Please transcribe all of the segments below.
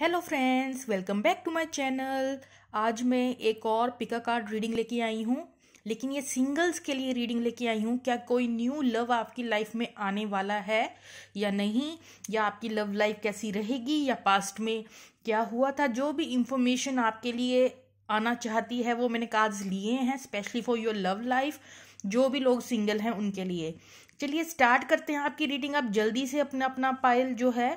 hello friends welcome back to my channel आज मैं एक और पिका कार्ड रीडिंग लेके आई हूँ लेकिन ये सिंगल्स के लिए रीडिंग लेके आई हूँ क्या कोई न्यू लव आपकी लाइफ में आने वाला है या नहीं या आपकी लव लाइफ कैसी रहेगी या पास्ट में क्या हुआ था जो भी इंफॉर्मेशन आपके लिए आना चाहती है वो मैंने कार्ड्स लिए हैं specially for your love life जो भी लोग सिंगल हैं उनके लिए चलिए स्टार्ट करते हैं आपकी रीडिंग आप जल्दी से अपना अपना पायल जो है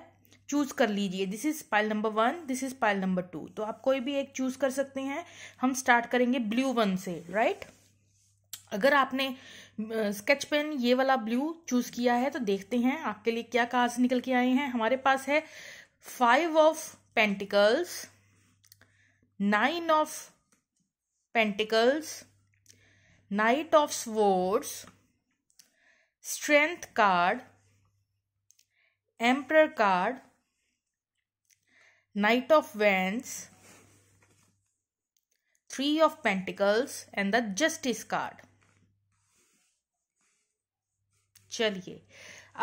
चूज़ कर लीजिए this is pile number one this is pile number two तो आप कोई भी एक चूज़ कर सकते हैं हम स्टार्ट करेंगे ब्लू वन से राइट अगर आपने स्केच पेन ये वाला ब्लू चूज़ किया है तो देखते हैं आपके लिए क्या कार्ड्स निकल के आए हैं हमारे पास है five of pentacles nine of pentacles knight of swords strength card emperor card knight of wands three of pentacles and the justice card चलिए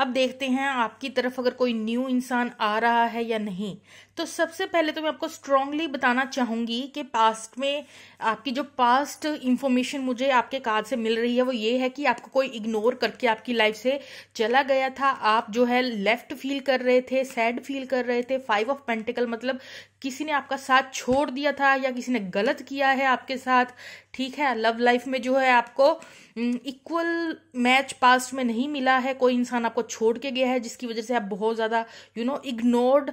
अब देखते हैं आपकी तरफ अगर कोई न्यू इंसान आ रहा है या नहीं तो सबसे पहले तो मैं आपको स्ट्रांगली बताना चाहूंगी कि पास्ट में आपकी जो पास्ट इंफॉर्मेशन मुझे आपके कार्ड से मिल रही है वो ये है कि आपको कोई इग्नोर करके आपकी लाइफ से चला गया था आप जो है लेफ्ट फील कर रहे थे सैड फील कर रहे थे फाइव ऑफ पेंटिकल मतलब किसी ने आपका साथ छोड़ दिया था या किसी ने गलत किया है आपके साथ ठीक है लव लाइफ में जो है आपको इक्वल मैच पास्ट में नहीं मिला है कोई इंसान आपको छोड़ के गया है जिसकी वजह से आप बहुत ज़्यादा यू नो इग्नोर्ड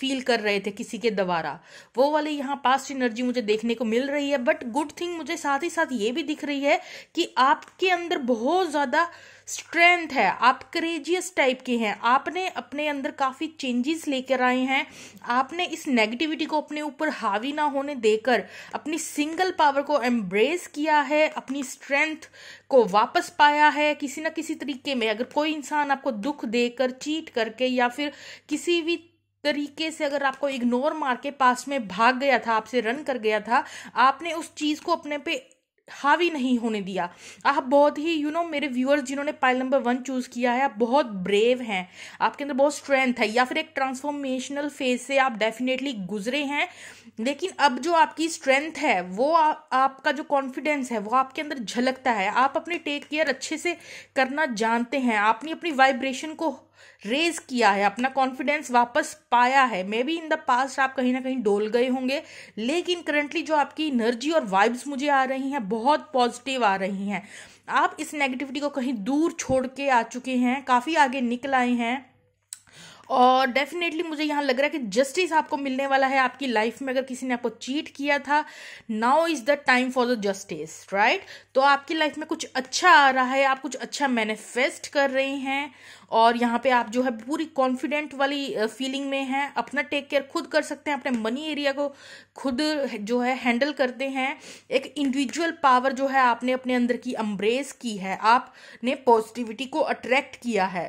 फील कर रहे थे किसी के द्वारा वो वाले यहाँ पास्ट एनर्जी मुझे देखने को मिल रही है बट गुड थिंग मुझे साथ ही साथ ये भी दिख रही है कि आपके अंदर बहुत ज़्यादा स्ट्रेंथ है आप करेजियस टाइप के हैं आपने अपने अंदर काफ़ी चेंजेस लेकर आए हैं आपने इस नेगेटिविटी को अपने ऊपर हावी ना होने देकर अपनी सिंगल पावर को एम्ब्रेस किया है अपनी स्ट्रेंथ को वापस पाया है किसी ना किसी तरीके में अगर कोई इंसान आपको दुख देकर चीट करके या फिर किसी भी तरीके से अगर आपको इग्नोर मार के पास में भाग गया था आपसे रन कर गया था आपने उस चीज़ को अपने पे हावी नहीं होने दिया आप बहुत ही यू you नो know, मेरे व्यूअर्स जिन्होंने पाइल नंबर वन चूज़ किया है आप बहुत ब्रेव हैं आपके अंदर बहुत स्ट्रेंथ है या फिर एक ट्रांसफॉर्मेशनल फेज से आप डेफिनेटली गुजरे हैं लेकिन अब जो आपकी स्ट्रेंथ है वो आ, आपका जो कॉन्फिडेंस है वो आपके अंदर झलकता है आप अपने टेक केयर अच्छे से करना जानते हैं आपने अपनी वाइब्रेशन को रेज किया है अपना कॉन्फिडेंस वापस पाया है maybe in the past आप कहीं ना कहीं डोल गए होंगे लेकिन करंटली जो आपकी एनर्जी और वाइब्स मुझे आ रही हैं बहुत पॉजिटिव आ रही हैं आप इस नेगेटिविटी को कहीं दूर छोड़ के आ चुके हैं काफ़ी आगे निकल आए हैं और डेफिनेटली मुझे यहाँ लग रहा है कि जस्टिस आपको मिलने वाला है आपकी लाइफ में अगर किसी ने आपको चीट किया था now is the time for the justice right तो आपकी लाइफ में कुछ अच्छा आ रहा है आप कुछ अच्छा मैनिफेस्ट कर रहे हैं और यहाँ पे आप जो है पूरी कॉन्फिडेंट वाली फीलिंग में हैं अपना टेक केयर खुद कर सकते हैं अपने मनी एरिया को खुद जो है हैंडल करते हैं एक इंडिविजुअल पावर जो है आपने अपने अंदर की अम्ब्रेस की है आपने पॉजिटिविटी को अट्रैक्ट किया है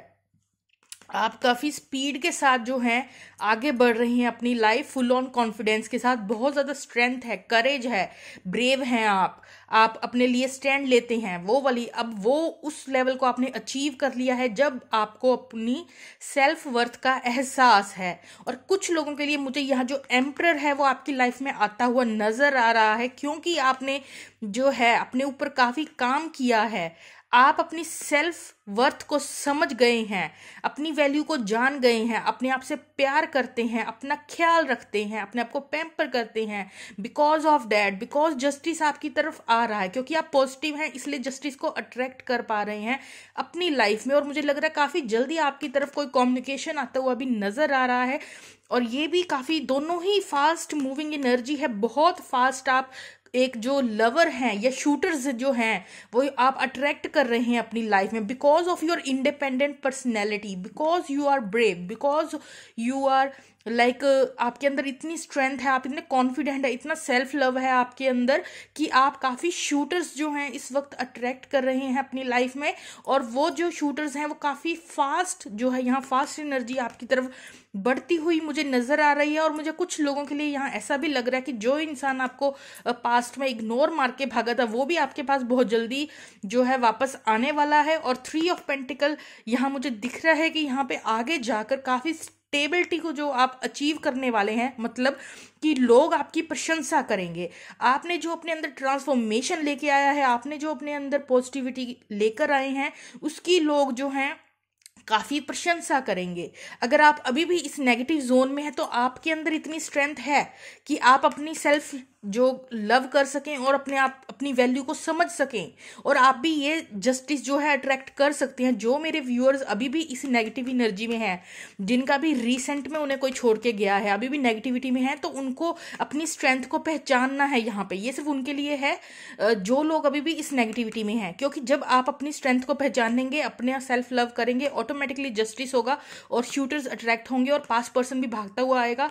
आप काफ़ी स्पीड के साथ जो हैं आगे बढ़ रही हैं अपनी लाइफ फुल ऑन कॉन्फिडेंस के साथ बहुत ज़्यादा स्ट्रेंथ है करेज है ब्रेव हैं आप आप अपने लिए स्टैंड लेते हैं वो वाली अब वो उस लेवल को आपने अचीव कर लिया है जब आपको अपनी सेल्फ वर्थ का एहसास है और कुछ लोगों के लिए मुझे यहाँ जो एम्प्रर है वो आपकी लाइफ में आता हुआ नज़र आ रहा है क्योंकि आपने जो है अपने ऊपर काफ़ी काम किया है आप अपनी सेल्फ वर्थ को समझ गए हैं अपनी वैल्यू को जान गए हैं अपने आप से प्यार करते हैं अपना ख्याल रखते हैं अपने आप को पैम्पर करते हैं because of that because justice आपकी तरफ आ रहा है क्योंकि आप पॉजिटिव हैं इसलिए जस्टिस को अट्रैक्ट कर पा रहे हैं अपनी लाइफ में और मुझे लग रहा है काफ़ी जल्दी आपकी तरफ कोई कॉम्युनिकेशन आता हुआ भी नज़र आ रहा है और ये भी काफ़ी दोनों ही फास्ट मूविंग एनर्जी है बहुत फास्ट आप एक जो लवर हैं या शूटर्स जो हैं वो आप अट्रैक्ट कर रहे हैं अपनी लाइफ में because of your independent personality because you are brave because you are like like, uh, आपके अंदर इतनी स्ट्रेंथ है आप इतने कॉन्फिडेंट है इतना सेल्फ लव है आपके अंदर कि आप काफ़ी शूटर्स जो हैं इस वक्त अट्रैक्ट कर रहे हैं अपनी लाइफ में और वो जो शूटर्स हैं वो काफ़ी फास्ट जो है यहाँ फास्ट एनर्जी आपकी तरफ बढ़ती हुई मुझे नज़र आ रही है और मुझे कुछ लोगों के लिए यहाँ ऐसा भी लग रहा है कि जो इंसान आपको पास्ट uh, में इग्नोर मार के भागा था वो भी आपके पास बहुत जल्दी जो है वापस आने वाला है और थ्री ऑफ पेंटिकल यहाँ मुझे दिख रहा है कि यहाँ पे आगे जाकर काफ़ी रिस्पेक्टेबिलिटी को जो आप अचीव करने वाले हैं मतलब कि लोग आपकी प्रशंसा करेंगे आपने जो अपने अंदर ट्रांसफॉर्मेशन लेके आया है आपने जो अपने अंदर पॉजिटिविटी लेकर आए हैं उसकी लोग जो हैं काफ़ी प्रशंसा करेंगे अगर आप अभी भी इस नेगेटिव जोन में हैं तो आपके अंदर इतनी स्ट्रेंथ है कि आप अपनी सेल्फ जो लव कर सकें और अपने आप अपनी वैल्यू को समझ सकें और आप भी ये जस्टिस जो है अट्रैक्ट कर सकते हैं जो मेरे व्यूअर्स अभी भी इस नेगेटिव एनर्जी में हैं जिनका भी रिसेंट में उन्हें कोई छोड़ के गया है अभी भी नेगेटिविटी में है तो उनको अपनी स्ट्रेंथ को पहचानना है यहाँ पे ये सिर्फ उनके लिए है जो लोग अभी भी इस नेगेटिविटी में हैं क्योंकि जब आप अपनी स्ट्रेंथ को पहचानेंगे अपने सेल्फ लव करेंगे ऑटोमेटिकली जस्टिस होगा और शूटर्स अट्रैक्ट होंगे और पास पर्सन भी भागता हुआ आएगा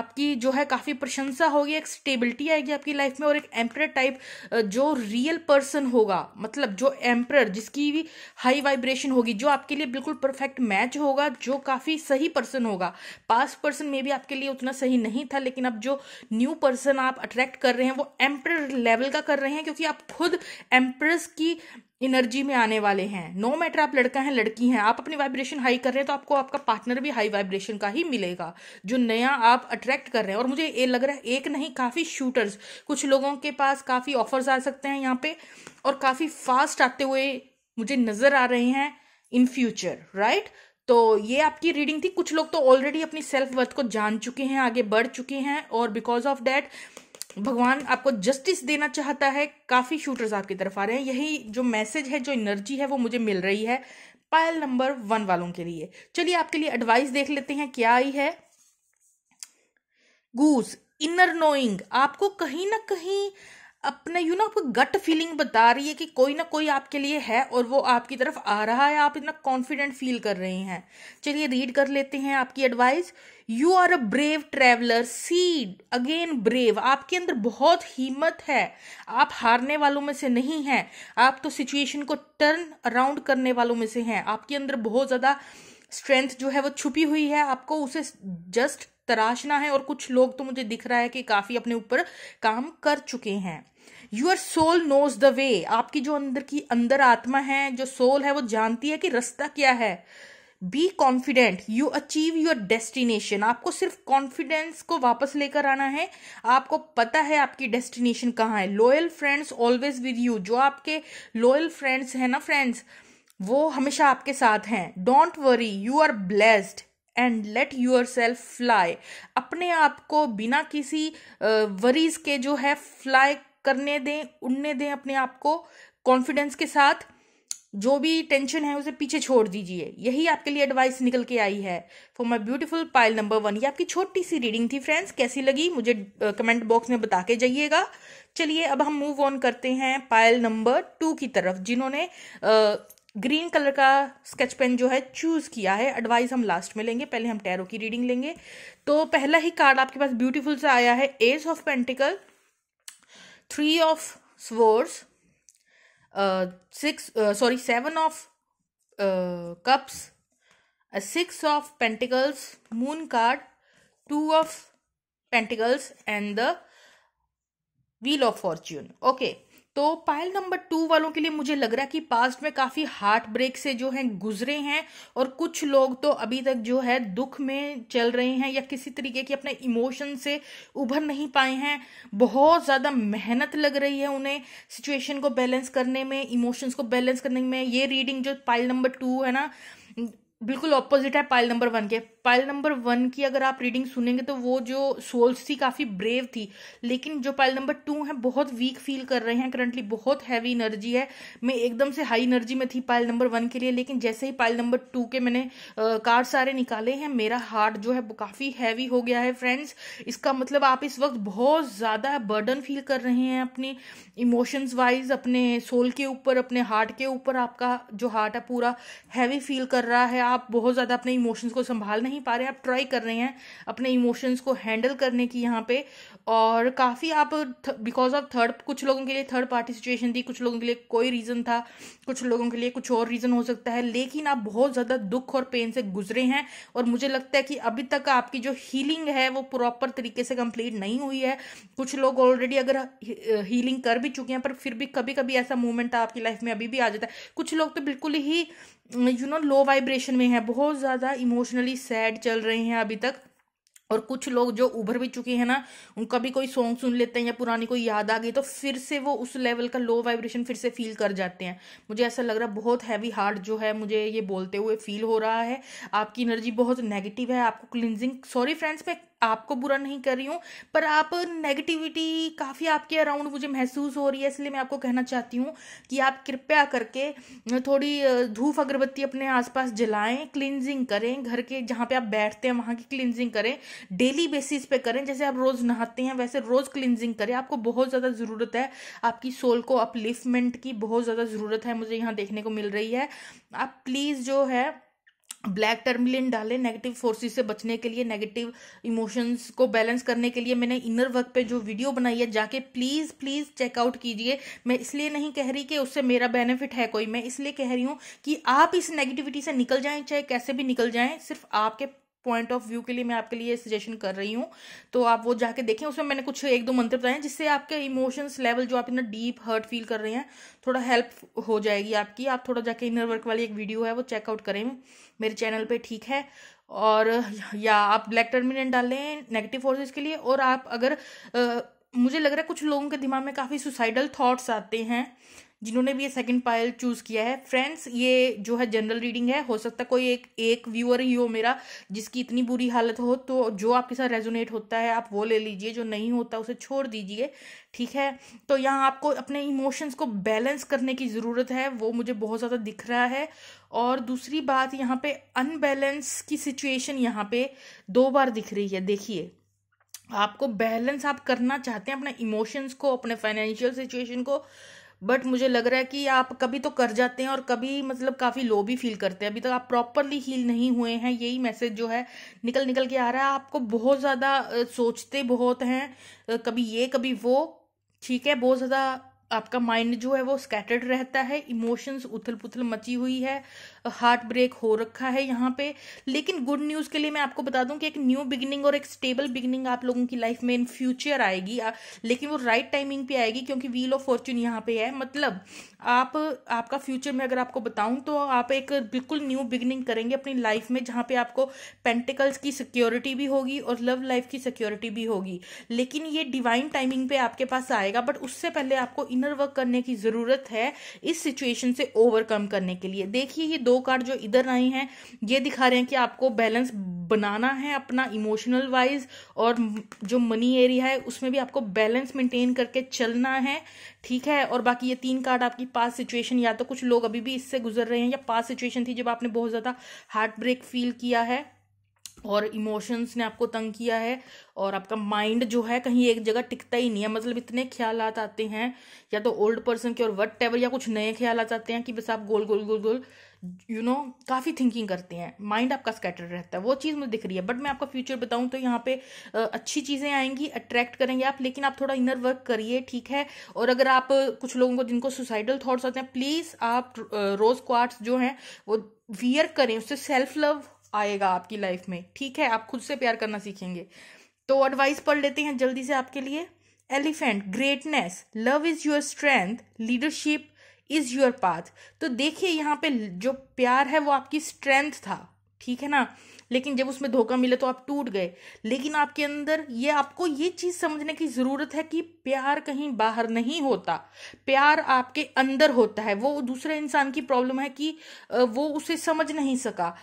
आपकी जो है काफ़ी प्रशंसा होगी एक स्टेबिलिटी आएगी आपकी लाइफ में और एक एम्प्रर टाइप जो रियल पर्सन होगा मतलब जो एम्प्रर जिसकी भी हाई वाइब्रेशन होगी जो आपके लिए बिल्कुल परफेक्ट मैच होगा जो काफ़ी सही पर्सन होगा पास्ट पर्सन में भी आपके लिए उतना सही नहीं था लेकिन अब जो न्यू पर्सन आप अट्रैक्ट कर रहे हैं वो एम्प्रर लेवल का कर रहे हैं क्योंकि आप खुद एम्प्रेस की एनर्जी में आने वाले हैं नो मैटर आप लड़का हैं लड़की हैं आप अपनी वाइब्रेशन हाई कर रहे हैं तो आपको आपका पार्टनर भी हाई वाइब्रेशन का ही मिलेगा जो नया आप अट्रैक्ट कर रहे हैं और मुझे ये लग रहा है एक नहीं काफ़ी शूटर्स कुछ लोगों के पास काफ़ी ऑफर्स आ सकते हैं यहाँ पे और काफ़ी फास्ट आते हुए मुझे नज़र आ रहे हैं इन फ्यूचर राइट तो ये आपकी रीडिंग थी कुछ लोग तो ऑलरेडी अपनी सेल्फ वर्थ को जान चुके हैं आगे बढ़ चुके हैं और बिकॉज ऑफ डैट भगवान आपको जस्टिस देना चाहता है काफ़ी शूटर्स आपकी तरफ आ रहे हैं यही जो मैसेज है जो एनर्जी है वो मुझे मिल रही है पायल नंबर वन वालों के लिए चलिए आपके लिए एडवाइस देख लेते हैं क्या आई है गूस इनर नोइंग आपको कहीं ना कहीं अपना यू ना आपको गट फीलिंग बता रही है कि कोई ना कोई आपके लिए है और वो आपकी तरफ आ रहा है आप इतना कॉन्फिडेंट फील कर रहे हैं चलिए रीड कर लेते हैं आपकी advice you are a brave traveller seed again brave आपके अंदर बहुत हिम्मत है आप हारने वालों में से नहीं हैं आप तो सिचुएशन को टर्न अराउंड करने वालों में से हैं आपके अंदर बहुत ज़्यादा स्ट्रेंथ जो है वो छुपी हुई है आपको उसे जस्ट तराशना है और कुछ लोग तो मुझे दिख रहा है कि काफ़ी अपने ऊपर काम कर चुके हैं your soul knows the way आपकी जो अंदर की अंदर आत्मा है जो सोल है वो जानती है कि रास्ता क्या है be confident you achieve your destination आपको सिर्फ कॉन्फिडेंस को वापस लेकर आना है आपको पता है आपकी डेस्टिनेशन कहाँ है loyal friends always with you जो आपके लॉयल फ्रेंड्स हैं ना फ्रेंड्स वो हमेशा आपके साथ हैं don't worry you are blessed and let yourself fly अपने आप को बिना किसी वरीज के जो है फ्लाई करने दें उड़ने दें अपने आप को कॉन्फिडेंस के साथ जो भी टेंशन है उसे पीछे छोड़ दीजिए यही आपके लिए एडवाइस निकल के आई है for my beautiful pile number one ये आपकी छोटी सी रीडिंग थी फ्रेंड्स कैसी लगी मुझे कमेंट बॉक्स में बता के जाइएगा चलिए अब हम मूव ऑन करते हैं पाइल नंबर टू की तरफ जिन्होंने ग्रीन कलर का स्केच पेन जो है चूज़ किया है एडवाइस हम लास्ट में लेंगे पहले हम टैरो की रीडिंग लेंगे तो पहला ही कार्ड आपके पास ब्यूटीफुल सा आया है ace of pentacle three of swords six sorry seven of cups six of pentacles moon card two of pentacles and the of of okay okay तो पायल नंबर टू वालों के लिए मुझे लग रहा है कि पास्ट में काफ़ी हार्ट ब्रेक से जो है गुजरे हैं और कुछ लोग तो अभी तक जो है दुख में चल रहे हैं या किसी तरीके की अपने इमोशन से उभर नहीं पाए हैं बहुत ज़्यादा मेहनत लग रही है उन्हें सिचुएशन को बैलेंस करने में इमोशंस को बैलेंस करने में ये रीडिंग जो पायल नंबर टू है ना बिल्कुल ऑपोजिट है पायल नंबर वन के पायल नंबर वन की अगर आप रीडिंग सुनेंगे तो वो जो सोल्स थी काफ़ी ब्रेव थी लेकिन जो पायल नंबर टू है बहुत वीक फील कर रहे हैं करंटली बहुत हैवी एनर्जी है मैं एकदम से हाई एनर्जी में थी पायल नंबर वन के लिए लेकिन जैसे ही पायल नंबर टू के मैंने कार्ड सारे निकाले हैं मेरा हार्ट जो है वो काफ़ी हैवी हो गया है फ्रेंड्स इसका मतलब आप इस वक्त बहुत ज़्यादा बर्डन फील कर रहे हैं अपने इमोशंस वाइज अपने सोल के ऊपर अपने हार्ट के ऊपर आपका जो हार्ट है पूरा हैवी फील कर रहा है आप बहुत ज़्यादा अपने इमोशंस को संभाल नहीं नहीं पा रहे आप ट्राई कर रहे हैं अपने इमोशंस को हैंडल करने की यहाँ पे और काफ़ी आप बिकॉज ऑफ थर्ड कुछ लोगों के लिए थर्ड पार्टी सिचुएशन थी कुछ लोगों के लिए कोई रीज़न था कुछ लोगों के लिए कुछ और रीज़न हो सकता है लेकिन आप बहुत ज़्यादा दुख और पेन से गुजरे हैं और मुझे लगता है कि अभी तक आपकी जो हीलिंग है वो प्रॉपर तरीके से कंप्लीट नहीं हुई है कुछ लोग ऑलरेडी अगर हीलिंग कर भी चुके हैं पर फिर भी कभी कभी ऐसा मूवमेंट आपकी लाइफ में अभी भी आ जाता है कुछ लोग तो बिल्कुल ही यू नो लो वाइब्रेशन में है बहुत ज़्यादा इमोशनली सैड चल रहे हैं अभी तक और कुछ लोग जो उभर भी चुके हैं ना उनका भी कोई सॉन्ग सुन लेते हैं या पुरानी कोई याद आ गई तो फिर से वो उस लेवल का लो वाइब्रेशन फिर से फील कर जाते हैं मुझे ऐसा लग रहा है बहुत हैवी हार्ट जो है मुझे ये बोलते हुए फील हो रहा है आपकी एनर्जी बहुत नेगेटिव है आपको क्लिनजिंग सॉरी फ्रेंड्स मैं आपको बुरा नहीं कर रही हूँ पर आप नेगेटिविटी काफ़ी आपके अराउंड मुझे महसूस हो रही है इसलिए मैं आपको कहना चाहती हूँ कि आप कृपया करके थोड़ी धूप अगरबत्ती अपने आसपास जलाएं क्लिनजिंग करें घर के जहाँ पे आप बैठते हैं वहाँ की क्लिनजिंग करें डेली बेसिस पे करें जैसे आप रोज़ नहाते हैं वैसे रोज़ क्लिनजिंग करें आपको बहुत ज़्यादा ज़रूरत है आपकी सोल को अपलिफ्टमेंट की बहुत ज़्यादा ज़रूरत है मुझे यहाँ देखने को मिल रही है आप प्लीज़ जो है ब्लैक टर्मिलिन डाले नेगेटिव फोर्सेस से बचने के लिए नेगेटिव इमोशंस को बैलेंस करने के लिए मैंने इनर वर्क पे जो वीडियो बनाई है जाके प्लीज़ प्लीज़ चेकआउट कीजिए मैं इसलिए नहीं कह रही कि उससे मेरा बेनिफिट है कोई मैं इसलिए कह रही हूं कि आप इस नेगेटिविटी से निकल जाएं चाहे कैसे भी निकल जाएं सिर्फ आपके पॉइंट ऑफ व्यू के लिए मैं आपके लिए सजेशन कर रही हूँ तो आप वो जाके देखें उसमें मैंने कुछ एक दो मंत्र बताए हैं जिससे आपके इमोशंस लेवल जो आप इतना डीप हर्ट फील कर रहे हैं थोड़ा हेल्प हो जाएगी आपकी आप थोड़ा जाके इनर वर्क वाली एक वीडियो है वो चेकआउट करें मेरे चैनल पर ठीक है और या आप ब्लैक टर्मिनेंट डालें नेगेटिव फोर्सेज के लिए और आप अगर आ, मुझे लग रहा है कुछ लोगों के दिमाग में काफ़ी सुसाइडल थाट्स आते हैं जिन्होंने भी ये सेकंड पायल चूज़ किया है फ्रेंड्स ये जो है जनरल रीडिंग है हो सकता है कोई एक एक व्यूअर ही हो मेरा जिसकी इतनी बुरी हालत हो तो जो आपके साथ रेजोनेट होता है आप वो ले लीजिए जो नहीं होता उसे छोड़ दीजिए ठीक है तो यहाँ आपको अपने इमोशंस को बैलेंस करने की ज़रूरत है वो मुझे बहुत ज़्यादा दिख रहा है और दूसरी बात यहाँ पे अनबैलेंस की सिचुएशन यहाँ पे दो बार दिख रही है देखिए आपको बैलेंस आप करना चाहते हैं अपने इमोशंस को अपने फाइनेंशियल सिचुएशन को बट मुझे लग रहा है कि आप कभी तो कर जाते हैं और कभी मतलब काफ़ी लो भी फील करते हैं अभी तक तो आप प्रॉपरली हील नहीं हुए हैं यही मैसेज जो है निकल निकल के आ रहा है आपको बहुत ज़्यादा सोचते बहुत हैं कभी ये कभी वो ठीक है बहुत ज़्यादा आपका माइंड जो है वो स्कैटर्ड रहता है इमोशंस उथल पुथल मची हुई है हार्ट ब्रेक हो रखा है यहाँ पे लेकिन गुड न्यूज़ के लिए मैं आपको बता दूं कि एक न्यू बिगिनिंग और एक स्टेबल बिगिनिंग आप लोगों की लाइफ में इन फ्यूचर आएगी आ, लेकिन वो राइट टाइमिंग पे आएगी क्योंकि व्हील ऑफ फॉर्चून यहाँ पे है मतलब आप आपका फ्यूचर में अगर आपको बताऊं तो आप एक बिल्कुल न्यू बिगिनिंग करेंगे अपनी लाइफ में जहाँ पे आपको पेंटिकल्स की सिक्योरिटी भी होगी और लव लाइफ की सिक्योरिटी भी होगी लेकिन ये डिवाइन टाइमिंग पे आपके पास आएगा बट उससे पहले आपको इन इनर वर्क करने की ज़रूरत है इस सिचुएशन से ओवरकम करने के लिए देखिए ये दो कार्ड जो इधर आए हैं ये दिखा रहे हैं कि आपको बैलेंस बनाना है अपना इमोशनल वाइज और जो मनी एरिया है उसमें भी आपको बैलेंस मेंटेन करके चलना है ठीक है और बाकी ये तीन कार्ड आपकी पास सिचुएशन या तो कुछ लोग अभी भी इससे गुजर रहे हैं या पास सिचुएशन थी जब आपने बहुत ज़्यादा हार्ट ब्रेक फील किया है और इमोशंस ने आपको तंग किया है और आपका माइंड जो है कहीं एक जगह टिकता ही नहीं है मतलब इतने ख्याल आते हैं या तो ओल्ड पर्सन के और वट एवर या कुछ नए ख्याल आते हैं कि बस आप गोल गोल गोल गोल यू नो काफ़ी थिंकिंग करते हैं माइंड आपका स्कैटर रहता है वो चीज़ मुझे दिख रही है बट मैं आपका फ्यूचर बताऊं तो यहाँ पे अच्छी चीज़ें आएंगी अट्रैक्ट करेंगे आप लेकिन आप थोड़ा इनर वर्क करिए ठीक है और अगर आप कुछ लोगों को जिनको सुसाइडल थॉट्स आते हैं प्लीज़ आप रोज़ क्वार्ट्स जो हैं वो वियर करें उससे सेल्फ लव आएगा आपकी लाइफ में ठीक है आप खुद से प्यार करना सीखेंगे तो एडवाइस पढ़ लेते हैं जल्दी से आपके लिए elephant greatness love is your strength leadership is your path तो देखिए यहाँ पे जो प्यार है वो आपकी स्ट्रेंथ था ठीक है ना लेकिन जब उसमें धोखा मिले तो आप टूट गए लेकिन आपके अंदर ये आपको ये चीज़ समझने की ज़रूरत है कि प्यार कहीं बाहर नहीं होता प्यार आपके अंदर होता है वो दूसरे इंसान की प्रॉब्लम है कि वो उसे समझ नहीं सका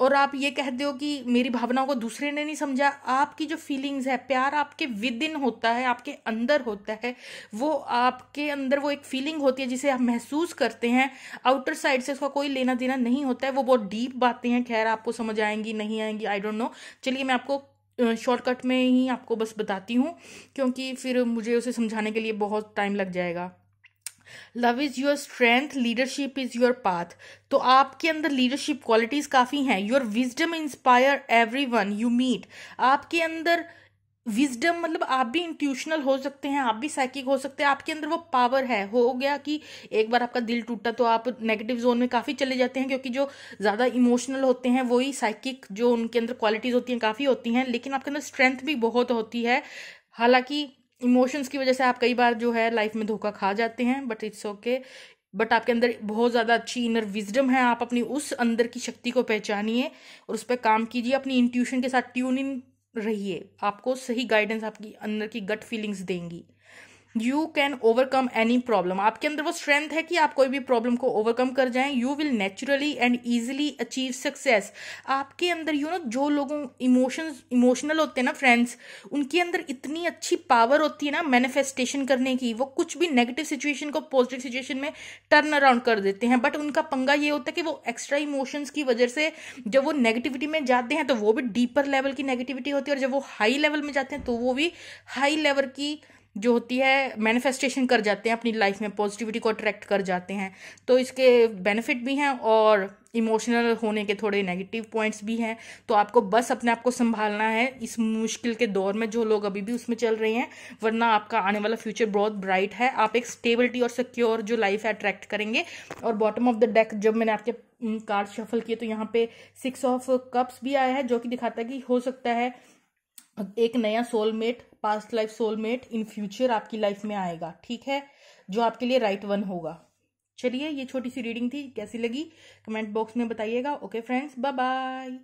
और आप ये कह दो कि मेरी भावनाओं को दूसरे ने नहीं समझा आपकी जो फीलिंग्स है प्यार आपके विद इन होता है आपके अंदर होता है वो आपके अंदर वो एक फीलिंग होती है जिसे आप महसूस करते हैं आउटर साइड से उसका कोई लेना देना नहीं होता है वो बहुत डीप बातें हैं खैर आपको समझ आएंगी नहीं आएंगी आई डोंट नो चलिए मैं आपको शॉर्टकट में ही आपको बस बताती हूँ क्योंकि फिर मुझे उसे समझाने के लिए बहुत टाइम लग जाएगा love is your strength leadership is your path तो आपके अंदर लीडरशिप क्वालिटीज काफ़ी हैं your wisdom inspire everyone you meet आपके अंदर विजडम मतलब आप भी इंट्यूशनल हो सकते हैं आप भी साइकिक हो सकते हैं आपके अंदर वो पावर है हो गया कि एक बार आपका दिल टूटा तो आप नेगेटिव जोन में काफ़ी चले जाते हैं क्योंकि जो ज़्यादा इमोशनल होते हैं वही साइकिक जो उनके अंदर क्वालिटीज़ होती हैं काफ़ी होती हैं लेकिन आपके अंदर स्ट्रेंथ भी बहुत होती है हालांकि इमोशंस की वजह से आप कई बार जो है लाइफ में धोखा खा जाते हैं बट इट्स ओके बट आपके अंदर बहुत ज़्यादा अच्छी इनर विजडम है आप अपनी उस अंदर की शक्ति को पहचानिए और उस पर काम कीजिए अपनी इंट्यूशन के साथ ट्यून इन रहिए आपको सही गाइडेंस आपकी अंदर की गट फीलिंग्स देंगी you can overcome any problem आपके अंदर वो स्ट्रेंथ है कि आप कोई भी प्रॉब्लम को ओवरकम कर जाएं you will naturally and easily achieve success आपके अंदर यू you नो know, जो लोगों इमोशंस इमोशनल होते हैं ना फ्रेंड्स उनके अंदर इतनी अच्छी पावर होती है ना मैनिफेस्टेशन करने की वो कुछ भी नेगेटिव सिचुएशन को पॉजिटिव सिचुएशन में टर्न अराउंड कर देते हैं बट उनका पंगा ये होता है कि वो एक्स्ट्रा इमोशंस की वजह से जब वो नेगेटिविटी में जाते हैं तो वो भी डीपर लेवल की नेगेटिविटी होती है और जब वो हाई लेवल में जाते हैं तो वो भी हाई लेवल की जो होती है मैनिफेस्टेशन कर जाते हैं अपनी लाइफ में पॉजिटिविटी को अट्रैक्ट कर जाते हैं तो इसके बेनिफिट भी हैं और इमोशनल होने के थोड़े नेगेटिव पॉइंट्स भी हैं तो आपको बस अपने आप को संभालना है इस मुश्किल के दौर में जो लोग अभी भी उसमें चल रहे हैं वरना आपका आने वाला फ्यूचर बहुत ब्राइट है आप एक स्टेबिलिटी और सिक्योर जो लाइफ है अट्रैक्ट करेंगे और बॉटम ऑफ द डेक जब मैंने आपके कार्ड शफल किए तो यहाँ पे सिक्स ऑफ कप्स भी आया है जो कि दिखाता है कि हो सकता है एक नया soulmate past life soulmate in future आपकी लाइफ में आएगा ठीक है जो आपके लिए राइट वन होगा चलिए ये छोटी सी रीडिंग थी कैसी लगी कमेंट बॉक्स में बताइएगा ओके फ्रेंड्स बाय बाय